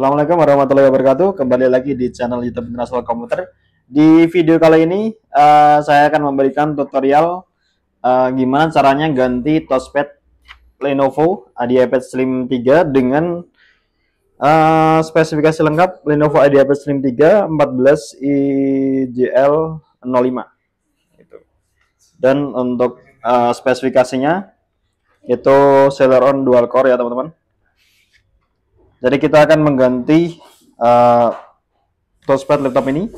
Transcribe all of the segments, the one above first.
Assalamualaikum warahmatullahi wabarakatuh. Kembali lagi di channel YouTube International Komputer. Di video kali ini uh, saya akan memberikan tutorial uh, gimana caranya ganti touchpad Lenovo IdeaPad Slim 3 dengan uh, spesifikasi lengkap Lenovo IdeaPad Slim 3 14 IJL 05. Dan untuk uh, spesifikasinya itu Celeron dual core ya teman-teman jadi kita akan mengganti uh, eh, touchpad laptop ini.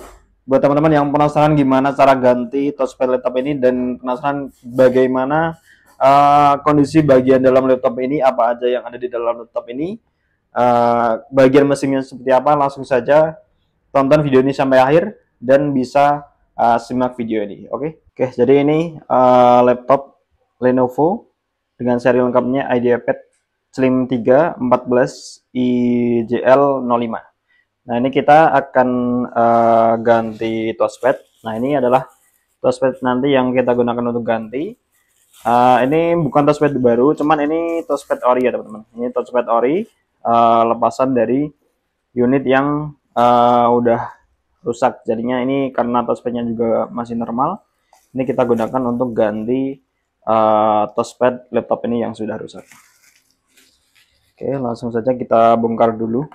Buat teman-teman yang penasaran gimana cara ganti touchpad laptop ini dan penasaran bagaimana uh, kondisi bagian dalam laptop ini, apa aja yang ada di dalam laptop ini, uh, bagian mesinnya seperti apa, langsung saja tonton video ini sampai akhir dan bisa uh, simak video ini. Oke, okay? oke. Okay, jadi ini uh, laptop Lenovo dengan seri lengkapnya IdeaPad Slim 3 14 IJL 05. Nah, ini kita akan uh, ganti touchpad. Nah, ini adalah touchpad nanti yang kita gunakan untuk ganti. Uh, ini bukan touchpad baru, cuman ini touchpad ori ya, teman-teman. Ini touchpad ori uh, lepasan dari unit yang uh, udah rusak. Jadinya ini karena touchpadnya juga masih normal. Ini kita gunakan untuk ganti uh, touchpad laptop ini yang sudah rusak. Oke, langsung saja kita bongkar dulu.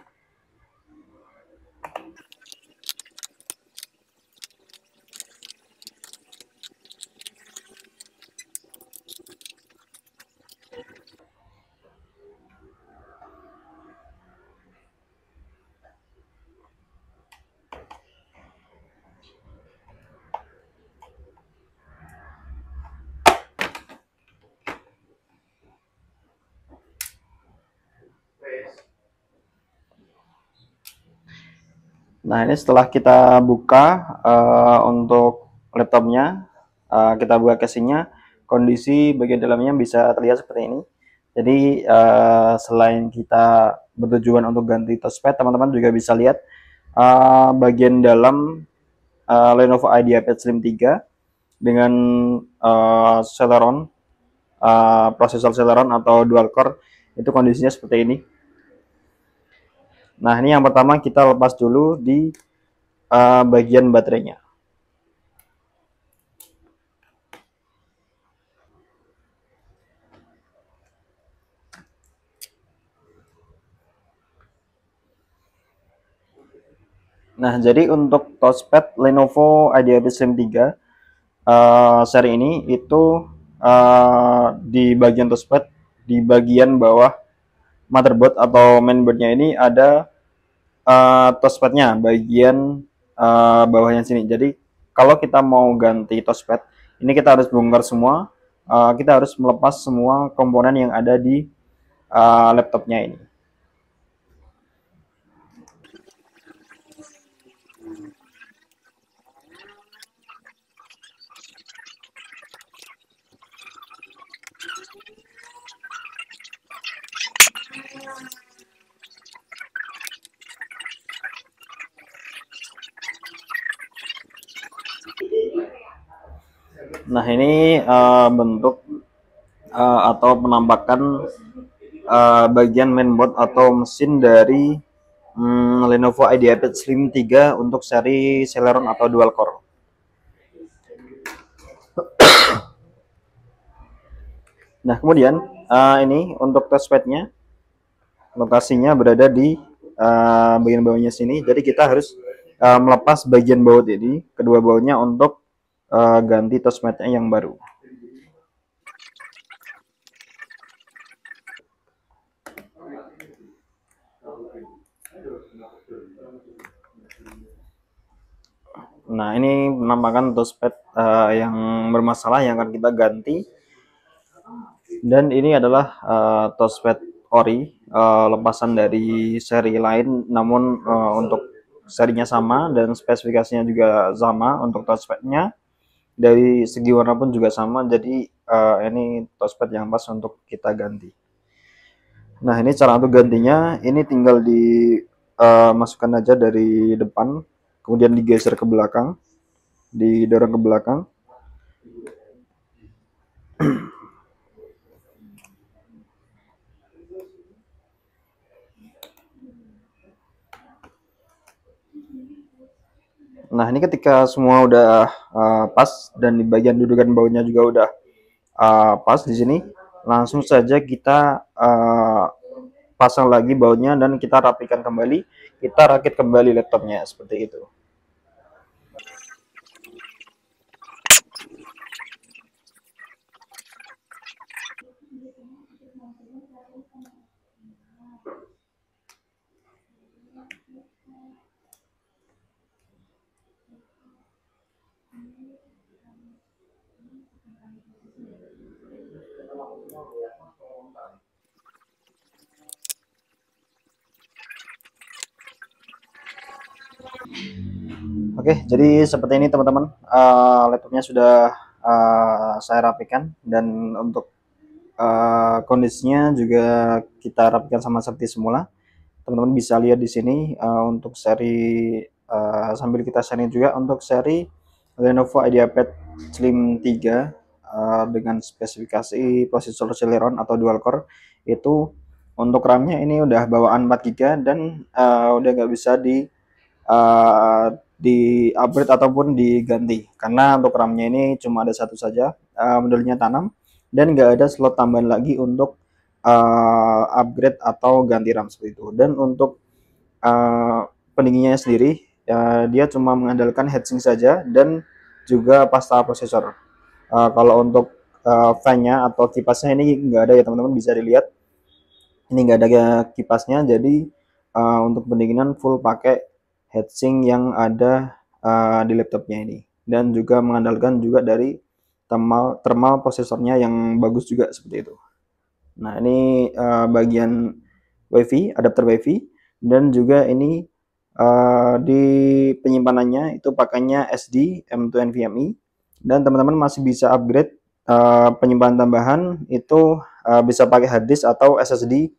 Nah, ini setelah kita buka uh, untuk laptopnya, uh, kita buka casingnya, kondisi bagian dalamnya bisa terlihat seperti ini. Jadi, uh, selain kita bertujuan untuk ganti touchpad, teman-teman juga bisa lihat uh, bagian dalam uh, Lenovo IdeaPad Slim 3 dengan uh, Celeron, uh, prosesor Celeron atau dual core, itu kondisinya seperti ini. Nah, ini yang pertama kita lepas dulu di uh, bagian baterainya. Nah, jadi untuk touchpad Lenovo IdeaPad Slim 3 uh, eh, seri ini itu uh, di bagian touchpad di bagian bawah motherboard atau mainboardnya ini ada uh, touchpadnya bagian uh, bawahnya sini. Jadi kalau kita mau ganti touchpad, ini kita harus bongkar semua. Uh, kita harus melepas semua komponen yang ada di uh, laptopnya ini. Nah, ini uh, bentuk uh, atau penampakan uh, eh, bagian mainboard atau mesin dari um, Lenovo IdeaPad Slim 3 untuk seri Celeron atau dual core. nah, kemudian uh, ini untuk touchpadnya lokasinya berada di uh, bagian bawahnya sini. Jadi kita harus uh, melepas bagian baut ini, kedua bautnya untuk uh, ganti touchpadnya yang baru. Nah, ini penampakan touchpad uh, eh, yang bermasalah yang akan kita ganti. Dan ini adalah uh, eh, touchpad ori uh, lepasan dari seri lain namun uh, untuk serinya sama dan spesifikasinya juga sama untuk touchpadnya dari segi warna pun juga sama jadi uh, ini touchpad yang pas untuk kita ganti nah ini cara untuk gantinya ini tinggal di uh, masukkan aja dari depan kemudian digeser ke belakang didorong ke belakang Nah, ini ketika semua udah uh, pas dan di bagian dudukan baunya juga udah uh, pas di sini, langsung saja kita uh, pasang lagi bautnya dan kita rapikan kembali, kita rakit kembali laptopnya seperti itu. Oke, jadi seperti ini teman-teman. Uh, laptopnya sudah uh, saya rapikan dan untuk uh, kondisinya juga kita rapikan sama seperti semula. Teman-teman bisa lihat di sini uh, untuk seri uh, sambil kita sharing juga untuk seri Lenovo IdeaPad Slim 3 uh, dengan spesifikasi prosesor Celeron atau dual core itu untuk RAM-nya ini udah bawaan 4 GB dan uh, udah nggak bisa di uh, di upgrade ataupun diganti karena untuk RAM-nya ini cuma ada satu saja uh, modelnya tanam dan nggak ada slot tambahan lagi untuk uh, upgrade atau ganti RAM seperti itu dan untuk uh, pendinginnya sendiri uh, dia cuma mengandalkan heatsink saja dan juga pasta prosesor uh, kalau untuk uh, fan-nya atau kipasnya ini nggak ada ya teman-teman bisa dilihat ini nggak ada kipasnya jadi uh, untuk pendinginan full pakai heatsink yang ada uh, di laptopnya ini dan juga mengandalkan juga dari thermal thermal prosesornya yang bagus juga seperti itu. Nah, ini uh, bagian WiFi, adapter WiFi dan juga ini uh, di penyimpanannya itu pakainya SD M2 NVMe dan teman-teman masih bisa upgrade uh, penyimpanan tambahan itu uh, bisa pakai hard atau SSD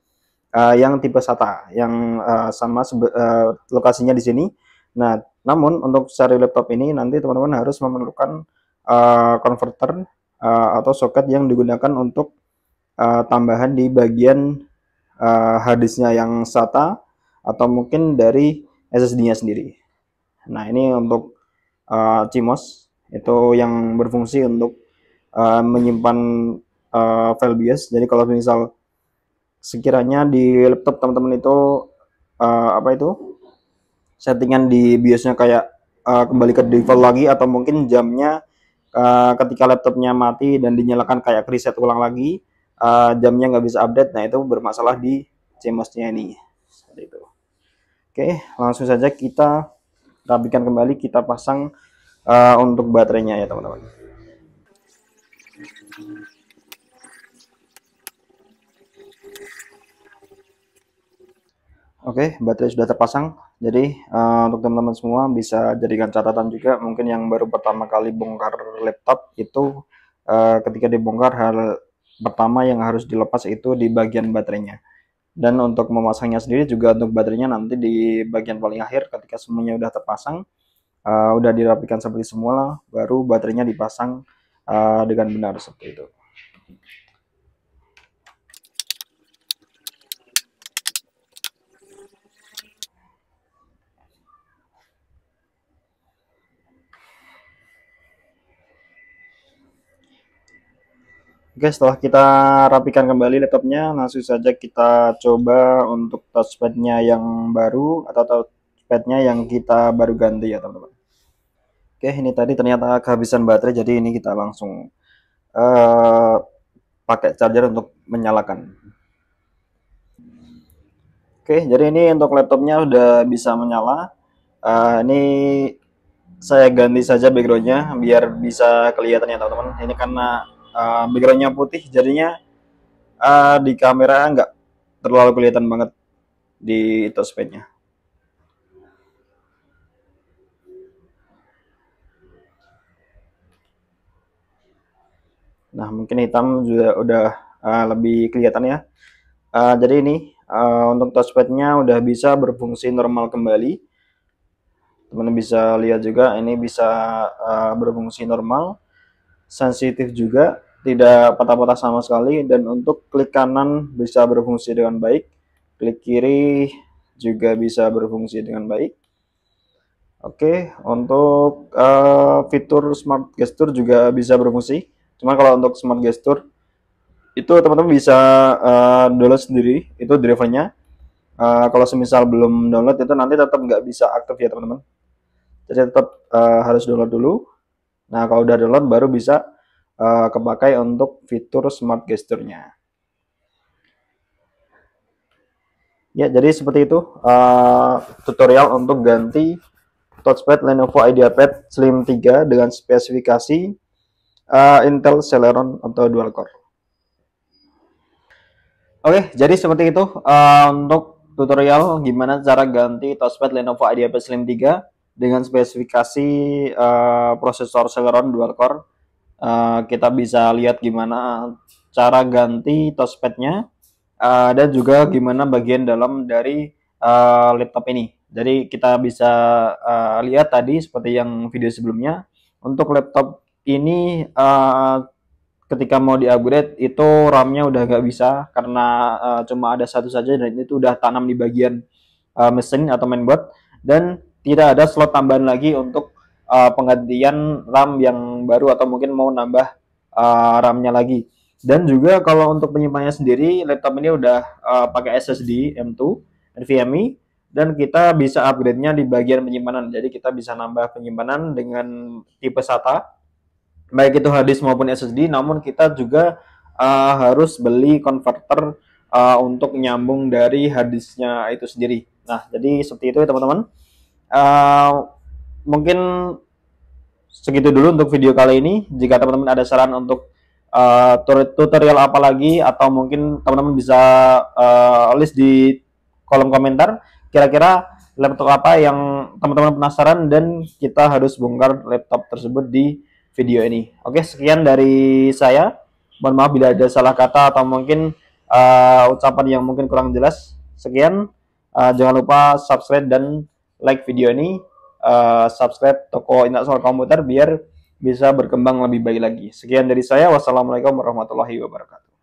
uh, yang tipe SATA yang uh, sama uh, lokasinya di sini. Nah, namun untuk seri laptop ini nanti teman-teman harus memerlukan uh, converter uh, atau soket yang digunakan untuk uh, tambahan di bagian uh, harddisknya yang SATA atau mungkin dari SSD-nya sendiri. Nah, ini untuk uh, CMOS itu yang berfungsi untuk uh, menyimpan uh, file BIOS. Jadi kalau misal sekiranya di laptop teman-teman itu uh, apa itu settingan di biosnya kayak uh, kembali ke default lagi atau mungkin jamnya uh, ketika laptopnya mati dan dinyalakan kayak reset ulang lagi uh, jamnya nggak bisa update nah itu bermasalah di CMOS-nya ini seperti itu oke langsung saja kita rapikan kembali kita pasang uh, untuk baterainya ya teman-teman Oke, okay, baterai sudah terpasang. Jadi uh, untuk teman-teman semua bisa jadikan catatan juga. Mungkin yang baru pertama kali bongkar laptop itu uh, ketika dibongkar hal pertama yang harus dilepas itu di bagian baterainya. Dan untuk memasangnya sendiri juga untuk baterainya nanti di bagian paling akhir ketika semuanya sudah terpasang, uh, udah dirapikan seperti semula, baru baterainya dipasang uh, dengan benar seperti itu. Oke, setelah kita rapikan kembali laptopnya, langsung saja kita coba untuk touchpadnya yang baru atau touchpadnya yang kita baru ganti ya teman-teman. Oke, ini tadi ternyata kehabisan baterai, jadi ini kita langsung uh, pakai charger untuk menyalakan. Oke, jadi ini untuk laptopnya udah bisa menyala. Uh, ini saya ganti saja backgroundnya biar bisa kelihatan ya teman-teman. Ini karena uh, backgroundnya putih jadinya uh, di kamera nggak terlalu kelihatan banget di touchpadnya. Nah mungkin hitam juga udah uh, lebih kelihatan ya. Uh, jadi ini uh, untuk touchpadnya udah bisa berfungsi normal kembali teman bisa lihat juga ini bisa uh, berfungsi normal sensitif juga, tidak patah-patah sama sekali dan untuk klik kanan bisa berfungsi dengan baik, klik kiri juga bisa berfungsi dengan baik. Oke, untuk uh, fitur smart gesture juga bisa berfungsi. Cuma kalau untuk smart gesture itu teman-teman bisa uh, download sendiri itu drivernya. Uh, kalau semisal belum download itu nanti tetap nggak bisa aktif ya teman-teman. Jadi tetap uh, harus download dulu. Nah, kalau udah download baru bisa uh, kepakai untuk fitur smart gesture-nya. Ya, jadi seperti itu uh, tutorial untuk ganti touchpad Lenovo IdeaPad Slim 3 dengan spesifikasi uh, Intel Celeron atau dual core. Oke, jadi seperti itu uh, untuk tutorial gimana cara ganti touchpad Lenovo IdeaPad Slim 3 dengan spesifikasi uh, prosesor Celeron dual core uh, kita bisa lihat gimana cara ganti touchpadnya uh, dan juga gimana bagian dalam dari uh, laptop ini jadi kita bisa uh, lihat tadi seperti yang video sebelumnya untuk laptop ini uh, ketika mau di upgrade itu RAM-nya udah nggak bisa karena uh, cuma ada satu saja dan itu udah tanam di bagian uh, mesin atau mainboard dan tidak ada slot tambahan lagi untuk uh, penggantian RAM yang baru atau mungkin mau nambah uh, RAM-nya lagi. Dan juga kalau untuk penyimpanannya sendiri, laptop ini udah uh, pakai SSD M2 NVMe dan kita bisa upgrade-nya di bagian penyimpanan. Jadi kita bisa nambah penyimpanan dengan tipe SATA baik itu hard maupun SSD. Namun kita juga uh, harus beli converter uh, untuk nyambung dari hard disknya itu sendiri. Nah, jadi seperti itu ya teman-teman. Eh, mungkin segitu dulu untuk video kali ini. Jika teman-teman ada saran untuk uh, tutorial apa lagi atau mungkin teman-teman bisa uh, list di kolom komentar kira-kira laptop apa yang teman-teman penasaran dan kita harus bongkar laptop tersebut di video ini. Oke, sekian dari saya. Mohon maaf bila ada salah kata atau mungkin uh, ucapan yang mungkin kurang jelas. Sekian, uh, jangan lupa subscribe dan like video ini, uh, subscribe toko Indah Soal Komputer biar bisa berkembang lebih baik lagi. Sekian dari saya. Wassalamualaikum warahmatullahi wabarakatuh.